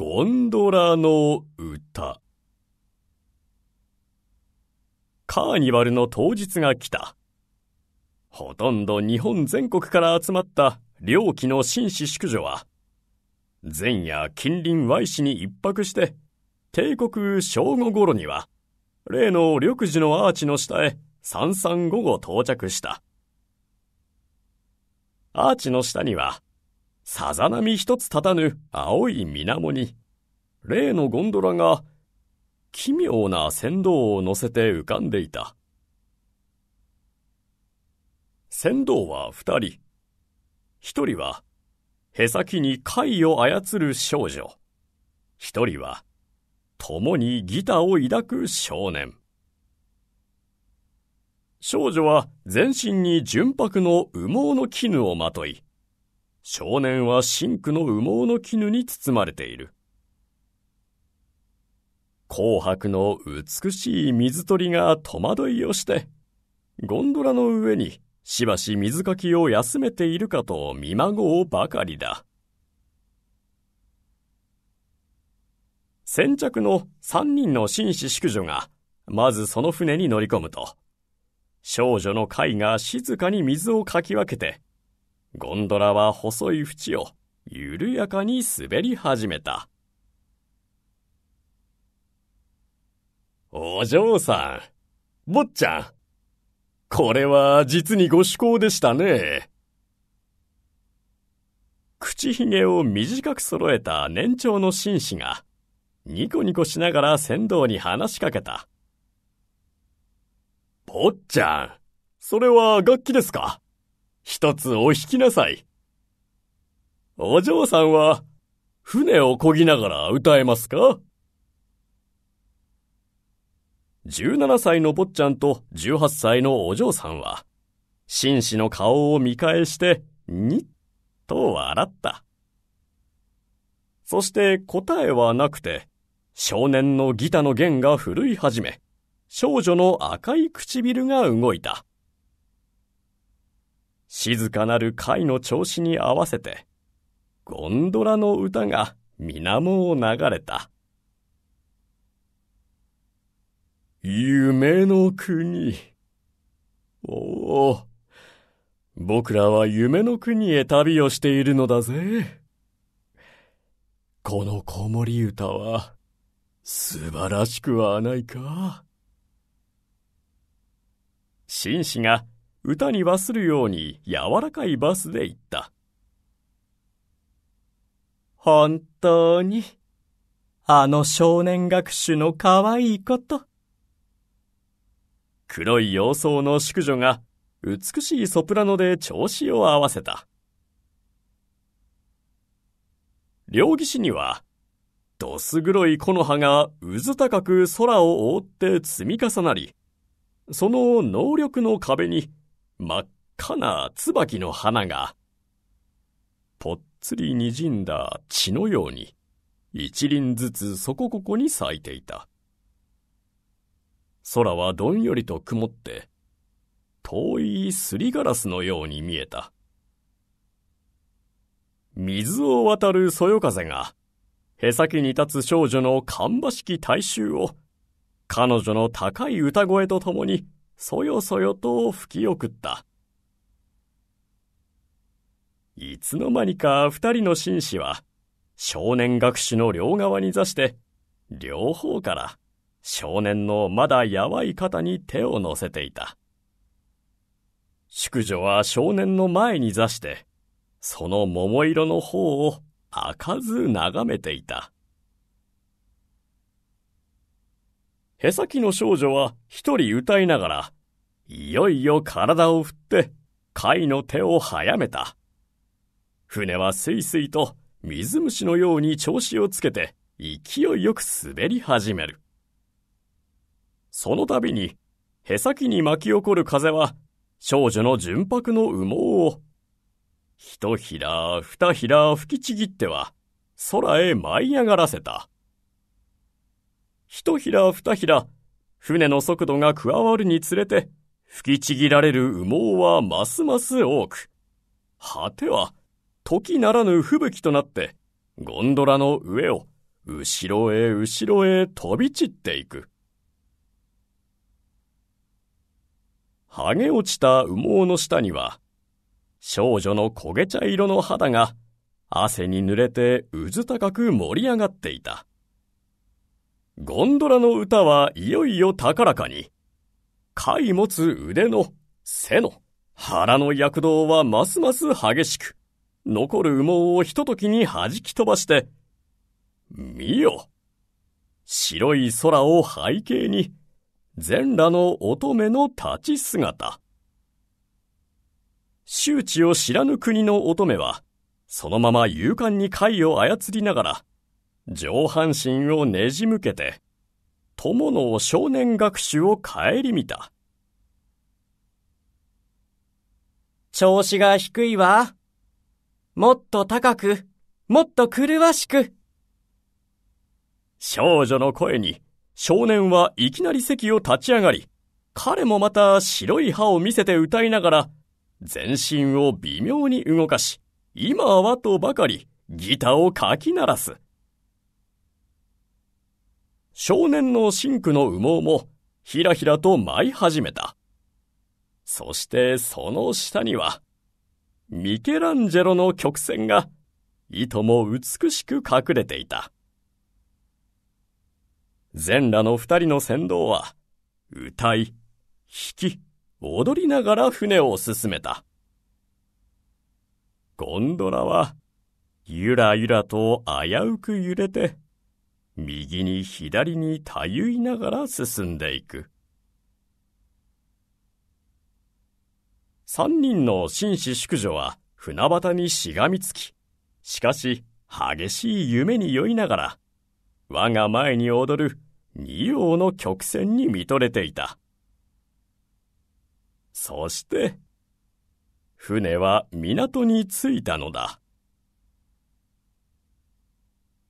ゴンドラの歌。カーニバルの当日が来た。ほとんど日本全国から集まった猟奇の紳士淑女は、前夜近隣 Y 市に一泊して、帝国正午頃には、例の緑樹のアーチの下へ三々午後到着した。アーチの下には、さざ波一つ立たぬ青い水面に、例のゴンドラが奇妙な船頭を乗せて浮かんでいた。船頭は二人。一人は、へさきに貝を操る少女。一人は、共にギターを抱く少年。少女は全身に純白の羽毛の絹をまとい、少年は深紅の羽毛の絹に包まれている。紅白の美しい水鳥が戸惑いをして、ゴンドラの上にしばし水かきを休めているかと見まごうばかりだ。先着の三人の紳士淑女が、まずその船に乗り込むと、少女の貝が静かに水をかき分けて、ゴンドラは細い縁を緩やかに滑り始めた。お嬢さん、坊ちゃん。これは実にご趣向でしたね。口ひげを短く揃えた年長の紳士が、ニコニコしながら船頭に話しかけた。坊ちゃん、それは楽器ですか一つお引きなさい。お嬢さんは、船を漕ぎながら歌えますか ?17 歳の坊ちゃんと18歳のお嬢さんは、紳士の顔を見返して、にっと笑った。そして答えはなくて、少年のギタの弦が震い始め、少女の赤い唇が動いた。静かなる貝の調子に合わせて、ゴンドラの歌が水面を流れた。夢の国。おお、僕らは夢の国へ旅をしているのだぜ。この子守歌は、素晴らしくはないか。紳士が歌に忘るように柔らかいバスで言った。本当に、あの少年学手の可愛いこと。黒い洋装の淑女が美しいソプラノで調子を合わせた。両岸には、どす黒い木の葉がうず高く空を覆って積み重なり、その能力の壁に真っ赤な椿の花が、ぽっつり滲んだ血のように、一輪ずつそこここに咲いていた。空はどんよりと曇って、遠いすりガラスのように見えた。水を渡るそよ風が、へさきに立つ少女の芳しき大衆を、彼女の高い歌声とともにそよそよと吹き送った。いつの間にか二人の紳士は、少年学士の両側に座して、両方から少年のまだやわい肩に手を乗せていた。淑女は少年の前に座して、その桃色の方を開かず眺めていた。へさきの少女は一人歌いながら、いよいよ体を振って、貝の手を早めた。船はスイスイと水虫のように調子をつけて、勢いよく滑り始める。その度に、へさきに巻き起こる風は、少女の純白の羽毛を、一ひら二ひら吹きちぎっては、空へ舞い上がらせた。一ひら二ひら、船の速度が加わるにつれて、吹きちぎられる羽毛はますます多く、果ては、時ならぬ吹雪となって、ゴンドラの上を、後ろへ後ろへ飛び散っていく。剥げ落ちた羽毛の下には、少女の焦げ茶色の肌が、汗に濡れてうず高く盛り上がっていた。ゴンドラの歌はいよいよ高らかに。貝持つ腕の、背の、腹の躍動はますます激しく、残る羽毛をひとときに弾き飛ばして、見よ白い空を背景に、全裸の乙女の立ち姿。周知を知らぬ国の乙女は、そのまま勇敢に貝を操りながら、上半身をねじむけて、友の少年学習を顧みた。調子が低いわ。もっと高く、もっとわしく。少女の声に少年はいきなり席を立ち上がり、彼もまた白い歯を見せて歌いながら、全身を微妙に動かし、今はとばかりギターをかき鳴らす。少年の真紅の羽毛もひらひらと舞い始めた。そしてその下には、ミケランジェロの曲線が、いとも美しく隠れていた。全裸の二人の先導は、歌い、弾き、踊りながら船を進めた。ゴンドラは、ゆらゆらと危うく揺れて、右に左にたゆいながら進んでいく。三人の紳士淑女は船端にしがみつき、しかし激しい夢に酔いながら、我が前に踊る二葉の曲線に見とれていた。そして、船は港に着いたのだ。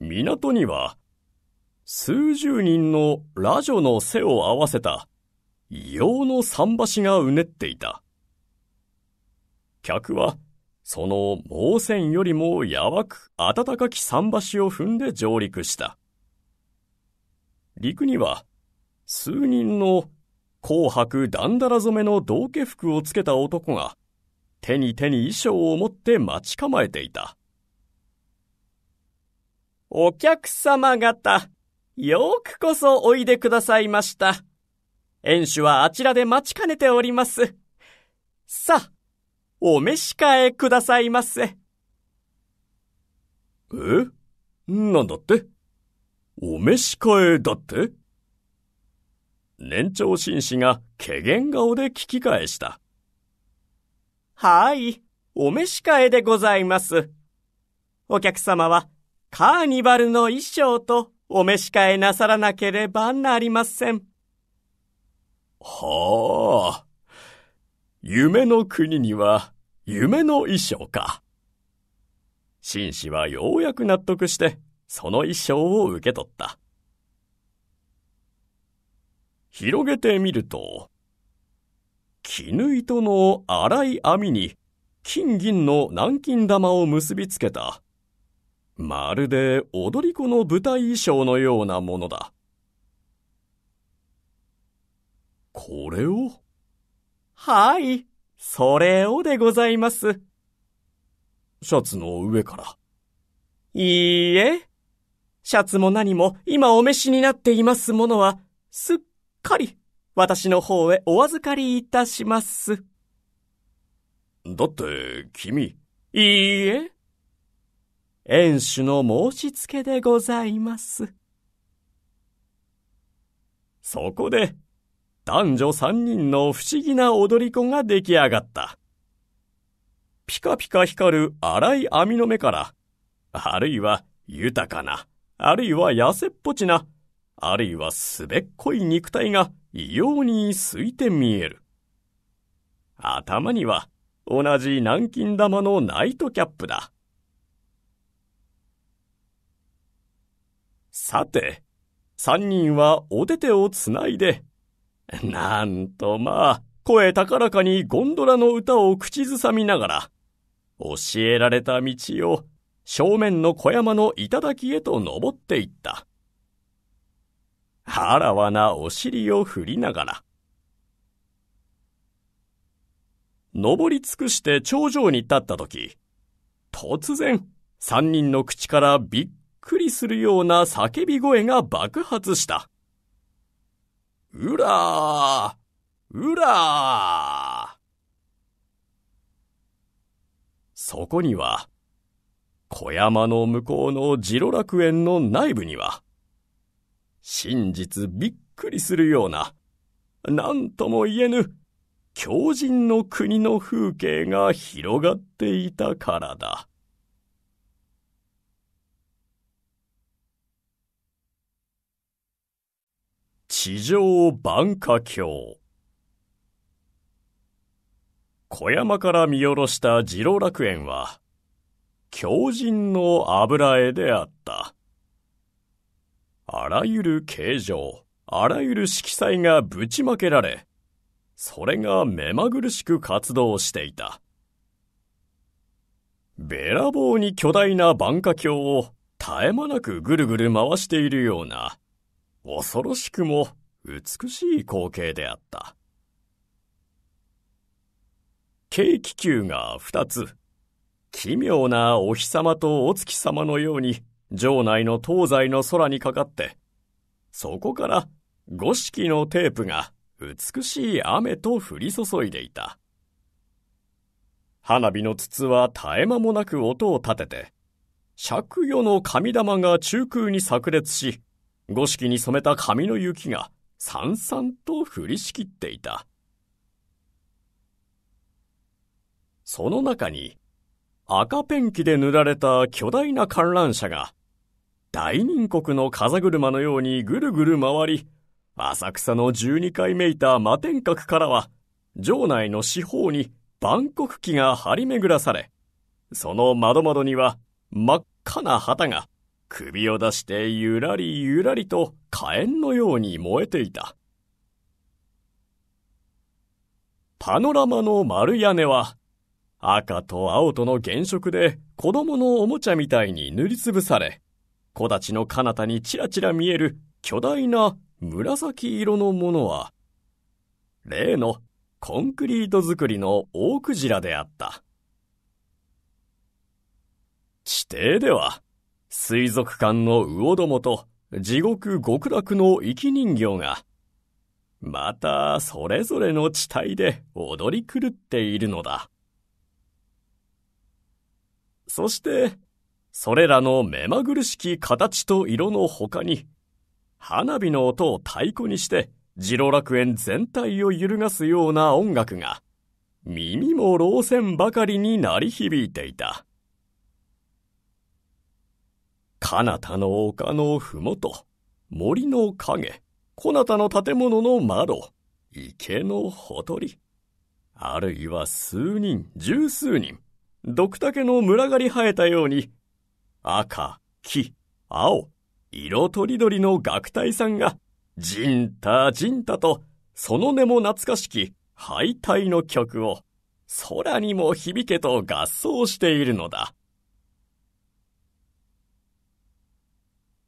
港には数十人のラジョの背を合わせた異様の桟橋がうねっていた。客は、その毛線よりもやく暖かき桟橋を踏んで上陸した。陸には、数人の紅白ダンダラ染めの道化服をつけた男が、手に手に衣装を持って待ち構えていた。お客様方、よくこそおいでくださいました。園主はあちらで待ちかねております。さあ、お召し替えくださいませ。えなんだってお召し替えだって年長紳士が怪げ顔で聞き返した。はい、お召し替えでございます。お客様はカーニバルの衣装とお召し替えなさらなければなりません。はあ。夢の国には夢の衣装か。紳士はようやく納得してその衣装を受け取った。広げてみると、絹糸の粗い網に金銀の南京玉を結びつけたまるで踊り子の舞台衣装のようなものだ。これをはい、それをでございます。シャツの上から。いいえ。シャツも何も今お召しになっていますものは、すっかり私の方へお預かりいたします。だって、君。いいえ。園主の申し付けでございます。そこで、男女三人の不思議な踊り子が出来上がった。ピカピカ光る荒い網の目から、あるいは豊かな、あるいは痩せっぽちな、あるいはすべっこい肉体が異様に空いて見える。頭には同じ南京玉のナイトキャップだ。さて、三人はお手手をつないで、なんとまあ、声高らかにゴンドラの歌を口ずさみながら、教えられた道を正面の小山の頂へと登っていった。あらわなお尻を振りながら。登り尽くして頂上に立ったとき、突然、三人の口からびっくりするような叫び声が爆発した。うらーうらーそこには、小山の向こうのジロ楽園の内部には、真実びっくりするような、なんとも言えぬ、狂人の国の風景が広がっていたからだ。地上万華鏡。小山から見下ろした次郎楽園は、狂人の油絵であった。あらゆる形状、あらゆる色彩がぶちまけられ、それが目まぐるしく活動していた。べらぼうに巨大な万華鏡を絶え間なくぐるぐる回しているような、恐ろしくも美しい光景であった。軽気球が二つ、奇妙なお日様とお月様のように、城内の東西の空にかかって、そこから五色のテープが美しい雨と降り注いでいた。花火の筒は絶え間もなく音を立てて、借余の神玉が中空に炸裂し、五色に染めた髪の雪がさんさんと降りしきっていた。その中に赤ペンキで塗られた巨大な観覧車が大人国の風車のようにぐるぐる回り、浅草の12回めいた摩天閣からは城内の四方に万国旗が張り巡らされ、その窓窓には真っ赤な旗が首を出してゆらりゆらりと火炎のように燃えていた。パノラマの丸屋根は、赤と青との原色で子供のおもちゃみたいに塗りつぶされ、木立の彼方にちらちら見える巨大な紫色のものは、例のコンクリート作りの大クジラであった。地底では、水族館の魚どもと地獄極楽の生き人形が、またそれぞれの地帯で踊り狂っているのだ。そして、それらの目まぐるしき形と色の他に、花火の音を太鼓にして、ジロ楽園全体を揺るがすような音楽が、耳も老線ばかりに鳴り響いていた。彼方の丘のふもと、森の影、こなたの建物の窓、池のほとり。あるいは数人、十数人、ドクタケの群がり生えたように、赤、黄、青、色とりどりの学隊さんが、じんたじんたと、その根も懐かしき、敗退の曲を、空にも響けと合奏しているのだ。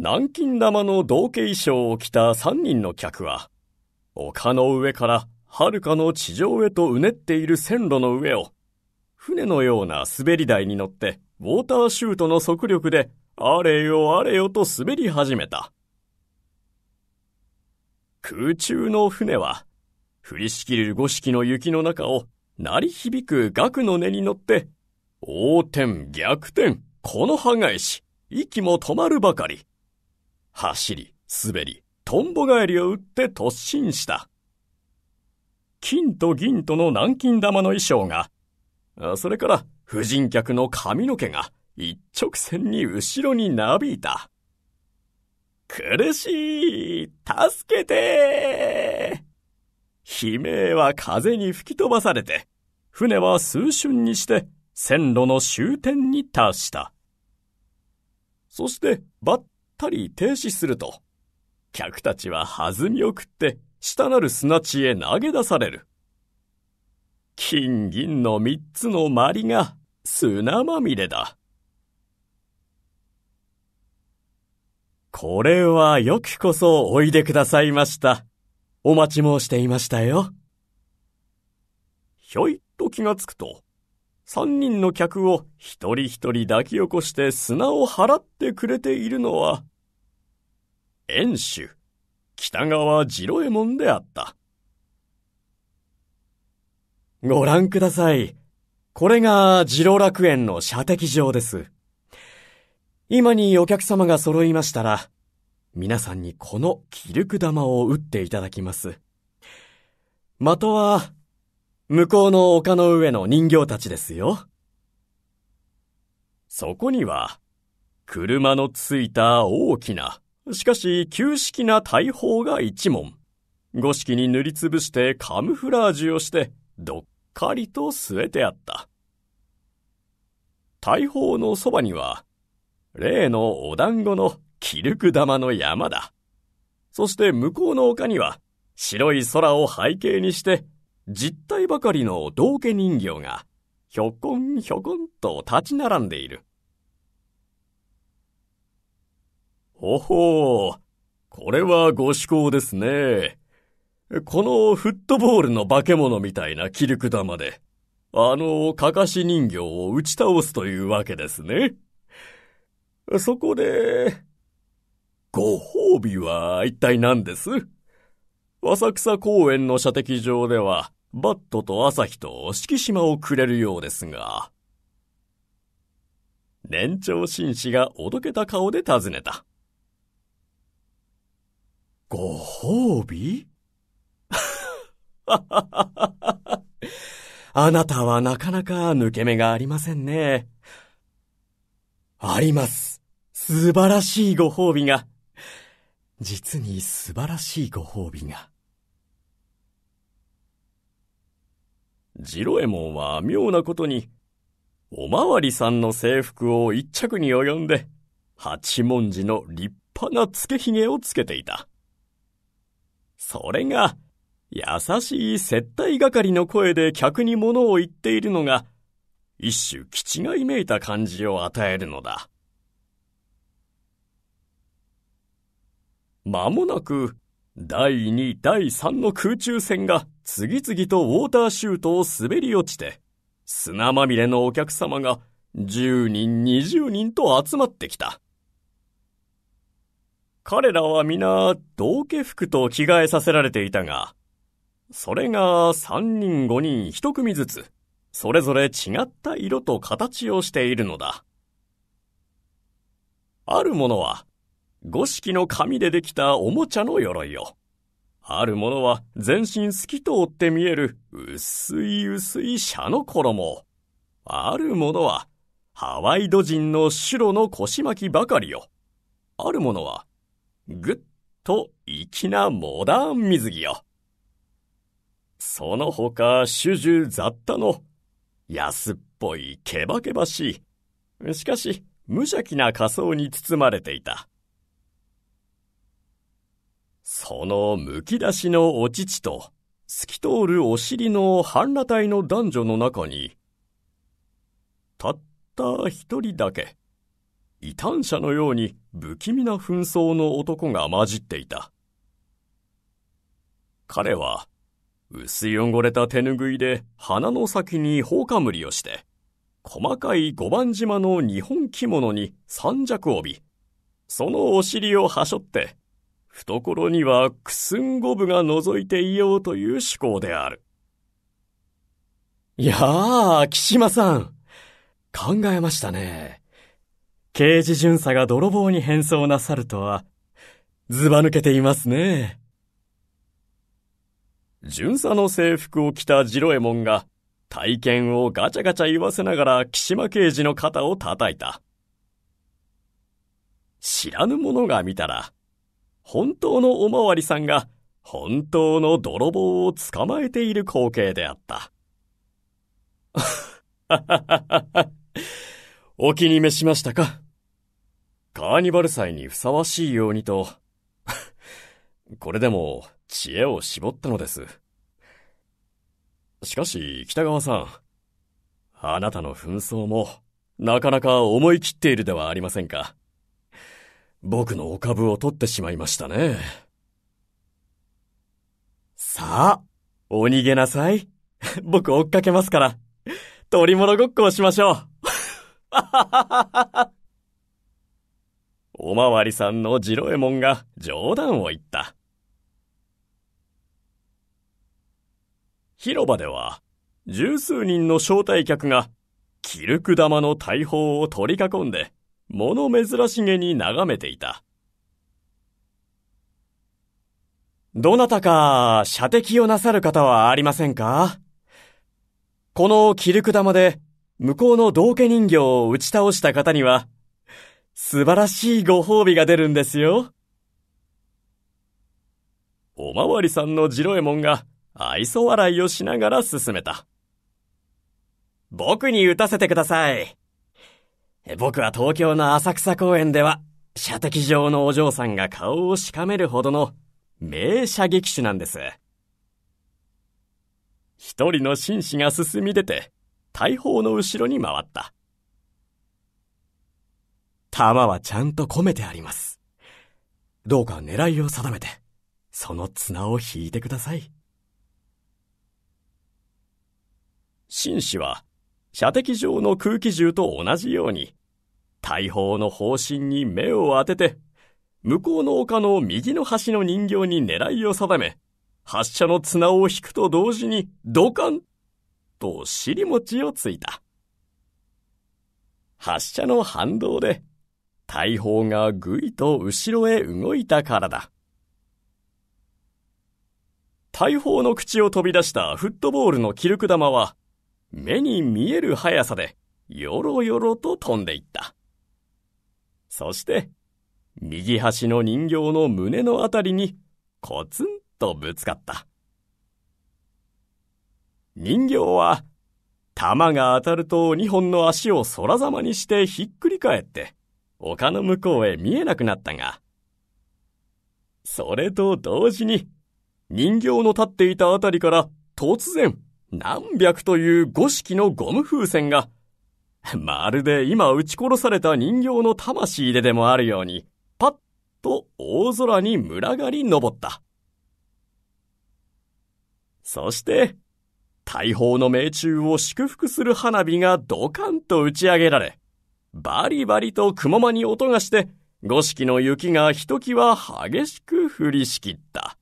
南京玉の同系衣装を着た三人の客は、丘の上から遥かの地上へとうねっている線路の上を、船のような滑り台に乗って、ウォーターシュートの速力で、あれよあれよと滑り始めた。空中の船は、降りしきる五色の雪の中を、鳴り響く額の根に乗って、横転、逆転、この歯返し、息も止まるばかり。走り、滑り、トンボ返りを打って突進した。金と銀との南京玉の衣装が、それから婦人客の髪の毛が一直線に後ろになびいた。苦しい助けて悲鳴は風に吹き飛ばされて、船は数瞬にして線路の終点に達した。そしてバッったり停止すると、客たちは弾みを食って、下なる砂地へ投げ出される。金銀の三つのまりが砂まみれだ。これはよくこそおいでくださいました。お待ち申していましたよ。ひょいっと気がつくと、三人の客を一人一人抱き起こして砂を払ってくれているのは、遠州、北川次郎右衛門であった。ご覧ください。これが次郎楽園の射的場です。今にお客様が揃いましたら、皆さんにこのキルク玉を打っていただきます。的は向こうの丘の上の人形たちですよ。そこには、車のついた大きな、しかし旧式な大砲が一門。五色に塗りつぶしてカムフラージュをして、どっかりと据えてあった。大砲のそばには、例のお団子のキルク玉の山だ。そして向こうの丘には、白い空を背景にして実体ばかりの道家人形が、ひょこんひょこんと立ち並んでいる。ほほう、これはご趣向ですね。このフットボールの化け物みたいな気力玉で、あの、かかし人形を打ち倒すというわけですね。そこで、ご褒美は一体何です浅草公園の射的場では、バットと朝日と敷島をくれるようですが。年長紳士がおどけた顔で尋ねた。ご褒美 あなたはなかなか抜け目がありませんね。あります。素晴らしいご褒美が。実に素晴らしいご褒美が。次郎右衛門は妙なことに、おまわりさんの制服を一着に及んで、八文字の立派な付けひげをつけていた。それが、優しい接待係の声で客に物を言っているのが、一種気違いめいた感じを与えるのだ。まもなく、第2、第3の空中戦が次々とウォーターシュートを滑り落ちて、砂まみれのお客様が10人、20人と集まってきた。彼らは皆、道家服と着替えさせられていたが、それが3人5人1組ずつ、それぞれ違った色と形をしているのだ。あるものは、五色の紙でできたおもちゃの鎧を。あるものは全身透き通って見える薄い薄い車の衣。あるものはハワイド人の白の腰巻きばかりよ。あるものはぐっと粋なモダン水着よ。その他主従雑多の安っぽいケバケバしい。しかし無邪気な仮装に包まれていた。そのむき出しのお乳と、透き通るお尻の半裸体の男女の中に、たった一人だけ、異端者のように不気味な紛争の男が混じっていた。彼は、薄汚れた手ぬぐいで鼻の先にほかむりをして、細かい五番島の日本着物に三尺帯、そのお尻をはしょって、懐にはくすんごぶが覗いていようという思考である。いやあ、木島さん。考えましたね。刑事巡査が泥棒に変装なさるとは、ずば抜けていますね。巡査の制服を着たジロエモンが、体験をガチャガチャ言わせながら木島刑事の肩を叩いた。知らぬ者が見たら、本当のおまわりさんが本当の泥棒を捕まえている光景であった。お気に召しましたかカーニバル祭にふさわしいようにと、これでも知恵を絞ったのです。しかし、北川さん、あなたの紛争もなかなか思い切っているではありませんか。僕のお株を取ってしまいましたね。さあ、お逃げなさい。僕追っかけますから、取り物ごっこをしましょう。おまわりさんの次郎右衛門が冗談を言った。広場では、十数人の招待客が、ルク玉の大砲を取り囲んで、物珍しげに眺めていた。どなたか射的をなさる方はありませんかこのキルク玉で向こうの道家人形を打ち倒した方には素晴らしいご褒美が出るんですよ。おまわりさんのジロエモンが愛想笑いをしながら進めた。僕に打たせてください。僕は東京の浅草公園では、射的場のお嬢さんが顔をしかめるほどの名射撃手なんです。一人の紳士が進み出て、大砲の後ろに回った。弾はちゃんと込めてあります。どうか狙いを定めて、その綱を引いてください。紳士は、射的場の空気銃と同じように、大砲の方針に目を当てて、向こうの丘の右の端の人形に狙いを定め、発射の綱を引くと同時にドカンと尻餅をついた。発射の反動で、大砲がぐいと後ろへ動いたからだ。大砲の口を飛び出したフットボールのキルク玉は、目に見える速さで、よろよろと飛んでいった。そして、右端の人形の胸のあたりにコツンとぶつかった。人形は、玉が当たると二本の足を空ざまにしてひっくり返って、丘の向こうへ見えなくなったが、それと同時に、人形の立っていたあたりから突然、何百という五色のゴム風船が まるで今撃ち殺された人形の魂ででもあるように、パッと大空に群がり登った。そして、大砲の命中を祝福する花火がドカンと打ち上げられ、バリバリと雲間に音がして、五色の雪がひときわ激しく降りしきった。